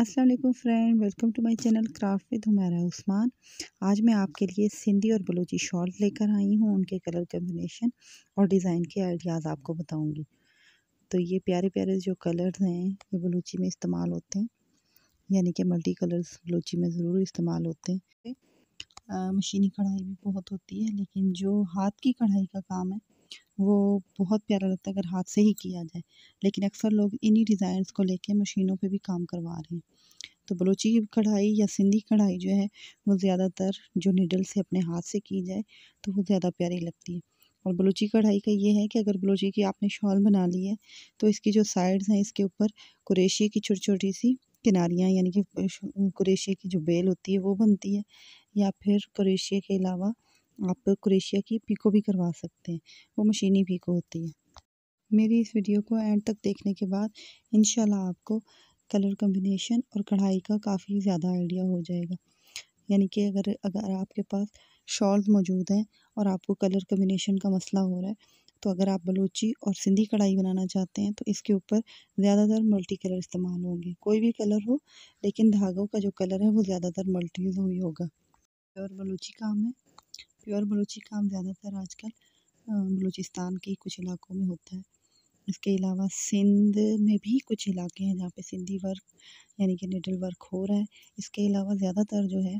Aslam friend welcome to my channel craft with हमारा उस्मान आज मैं आपके लिए सिंधी और बलूची शॉल लेकर आई हूँ उनके कलर कम्बिनेशन और डिज़ाइन के आइडियाज़ आपको बताऊँगी तो ये प्यारे प्यारे जो कलर्स हैं ये बलूची में इस्तेमाल होते हैं यानी कि मल्टी कलर्स बलूची में ज़रूर इस्तेमाल होते हैं मशीनी कढ़ाई भी बहुत होती है लेकिन जो हाथ की कढ़ाई का काम है वो बहुत प्यारा लगता है अगर हाथ से ही किया जाए लेकिन अक्सर लोग इन्हीं डिज़ाइंस को लेके मशीनों पे भी काम करवा रहे हैं तो बलोची कढ़ाई या सिंधी कढ़ाई जो है वो ज़्यादातर जो निडल से अपने हाथ से की जाए तो वो ज़्यादा प्यारी लगती है और बलोची कढ़ाई का ये है कि अगर बलोची की आपने शॉल बना ली है तो इसकी जो साइड्स हैं इसके ऊपर कुरेशिया की छोटी छोटी सी किनारियाँ यानी कि कुरेशिया की जो बेल होती है वो बनती है या फिर कुरेशिया के अलावा आप क्रेशिया की पीको भी करवा सकते हैं वो मशीनी पीको होती है मेरी इस वीडियो को एंड तक देखने के बाद इन आपको कलर कम्बिनेशन और कढ़ाई का काफ़ी ज़्यादा आइडिया हो जाएगा यानी कि अगर अगर आपके पास शॉल्स मौजूद हैं और आपको कलर कम्बिनेशन का मसला हो रहा है तो अगर आप बलूची और सिंधी कढ़ाई बनाना चाहते हैं तो इसके ऊपर ज़्यादातर मल्टी कलर इस्तेमाल होंगे कोई भी कलर हो लेकिन धागों का जो कलर है वो ज़्यादातर मल्टी ही होगा और बलूची काम है प्योर बलूची काम ज़्यादातर आजकल बलूचिस्तान के कुछ इलाकों में होता है इसके अलावा सिंध में भी कुछ इलाके हैं जहाँ पे सिंधी वर्क यानी कि निडल वर्क हो रहा है इसके अलावा ज़्यादातर जो है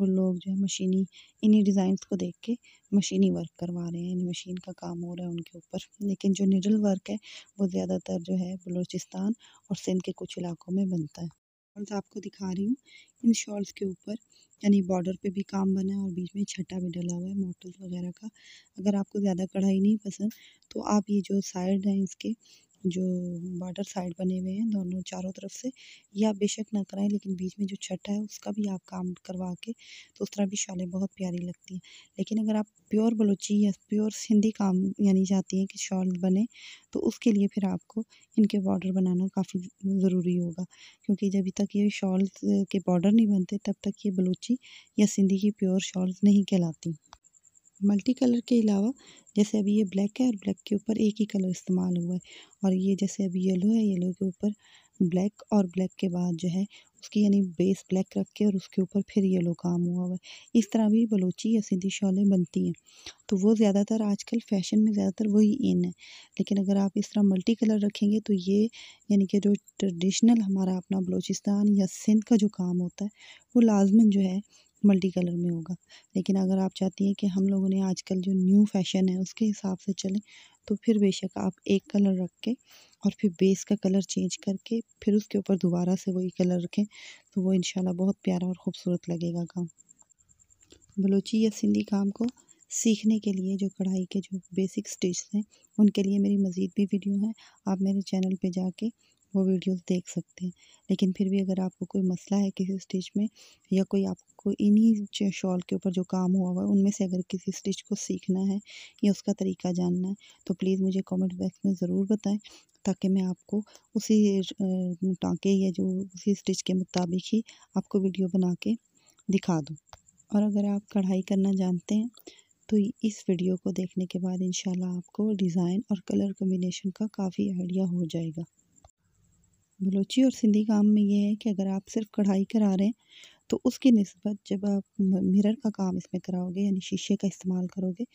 वो लोग जो है मशीनी इन्हीं डिज़ाइंस को देख के मशीनी वर्क करवा रहे हैं यानी मशीन का काम हो रहा है उनके ऊपर लेकिन जो निडल वर्क है वो ज़्यादातर जो है बलूचिस्तान और सिंध के कुछ इलाकों में बनता है शॉल्स तो आपको दिखा रही हूँ इन शॉल्स के ऊपर यानी बॉर्डर पे भी काम बना है और बीच में छटा भी डला हुआ है मोटल्स वगैरह का अगर आपको ज़्यादा कढ़ाई नहीं पसंद तो आप ये जो साइड हैं इसके जो बॉर्डर साइड बने हुए हैं दोनों चारों तरफ से ये आप बेशक ना कराएं लेकिन बीच में जो छठा है उसका भी आप काम करवा के तो उस तरह भी शॉलें बहुत प्यारी लगती हैं लेकिन अगर आप प्योर बलूची या प्योर सिंधी काम यानी चाहती हैं कि शॉल बने तो उसके लिए फिर आपको इनके बॉर्डर बनाना काफ़ी ज़रूरी होगा क्योंकि जब तक ये शॉल्स के बॉर्डर नहीं बनते तब तक ये बलूची या सिंधी की प्योर शॉल्स नहीं कहलाती मल्टी कलर के अलावा जैसे अभी ये ब्लैक है और ब्लैक के ऊपर एक ही कलर इस्तेमाल हुआ है और ये जैसे अभी येलो है येलो के ऊपर ब्लैक और ब्लैक के बाद जो है उसकी यानी बेस ब्लैक रख के और उसके ऊपर फिर येलो काम हुआ हुआ है इस तरह भी बलोची या सिंधी शॉलें बनती हैं तो वो ज़्यादातर आजकल फैशन में ज़्यादातर वही इन है लेकिन अगर आप इस तरह मल्टी कलर रखेंगे तो ये यानी कि जो ट्रेडिशनल हमारा अपना बलोचिस्तान या सिंध का जो काम होता है वो लाजमन जो है मल्टी कलर में होगा लेकिन अगर आप चाहती हैं कि हम लोगों ने आजकल जो न्यू फैशन है उसके हिसाब से चलें तो फिर बेशक आप एक कलर रख के और फिर बेस का कलर चेंज करके फिर उसके ऊपर दोबारा से वही कलर रखें तो वो इन बहुत प्यारा और ख़ूबसूरत लगेगा काम बलोची या सिंधी काम को सीखने के लिए जो कढ़ाई के जो बेसिक स्टिच हैं उनके लिए मेरी मज़ीद भी वीडियो हैं आप मेरे चैनल पे जाके वो वीडियोस देख सकते हैं लेकिन फिर भी अगर आपको कोई मसला है किसी स्टिच में या कोई आपको इन्हीं शॉल के ऊपर जो काम हुआ हुआ है उनमें से अगर किसी स्टिच को सीखना है या उसका तरीका जानना है तो प्लीज़ मुझे कमेंट बॉक्स में ज़रूर बताएं ताकि मैं आपको उसी टाँके या जो उसी स्टिच के मुताबिक ही आपको वीडियो बना के दिखा दूँ और अगर आप कढ़ाई करना जानते हैं तो इस वीडियो को देखने के बाद इंशाल्लाह आपको डिज़ाइन और कलर कम्बिनेशन का काफ़ी आइडिया हो जाएगा बलोची और सिंधी काम में यह है कि अगर आप सिर्फ कढ़ाई करा रहे हैं तो उसकी नस्बत जब आप मिरर का काम इसमें कराओगे यानी शीशे का इस्तेमाल करोगे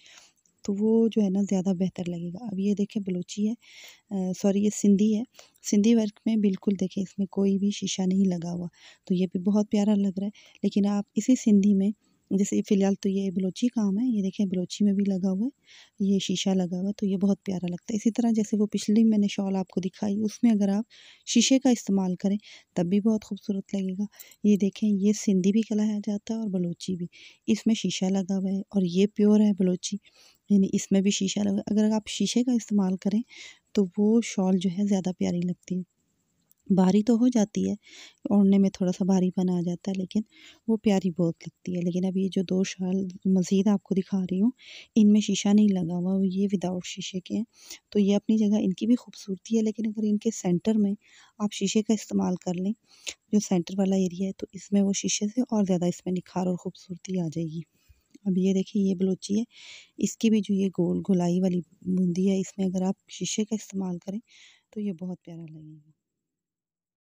तो वो जो है ना ज़्यादा बेहतर लगेगा अब ये देखें बलोची है सॉरी ये सिंधी है सिंधी वर्क में बिल्कुल देखें इसमें कोई भी शीशा नहीं लगा हुआ तो ये भी बहुत प्यारा लग रहा है लेकिन आप इसी सिंधी में जैसे फ़िलहाल तो ये बलोची काम है ये देखें बलोची में भी लगा हुआ है ये शीशा लगा हुआ है तो ये बहुत प्यारा लगता है इसी तरह जैसे वो पिछली मैंने शॉल आपको दिखाई उसमें अगर आप शीशे का इस्तेमाल करें तब भी बहुत खूबसूरत लगेगा ये देखें ये सिंधी भी कलाया जाता है और बलोची भी इसमें शीशा लगा हुआ है और ये प्योर है बलोची यानी इसमें भी शीशा लगा अगर आप शीशे का इस्तेमाल करें तो वो शॉल जो है ज़्यादा प्यारी लगती है भारी तो हो जाती है ओढ़ने में थोड़ा सा भारीपन आ जाता है लेकिन वो प्यारी बहुत लगती है लेकिन अब ये जो दो शाल मज़ीद आपको दिखा रही हूँ इनमें शीशा नहीं लगा हुआ ये विदाउट शीशे के हैं तो ये अपनी जगह इनकी भी खूबसूरती है लेकिन अगर इनके सेंटर में आप शीशे का इस्तेमाल कर लें जो सेंटर वाला एरिया है तो इसमें वो शीशे से और ज़्यादा इसमें निखार और ख़ूबसूरती आ जाएगी अब ये देखिए ये बलोची है इसकी भी जो ये गोल गुलाई वाली बूंदी है इसमें अगर आप शीशे का इस्तेमाल करें तो ये बहुत प्यारा लगेगा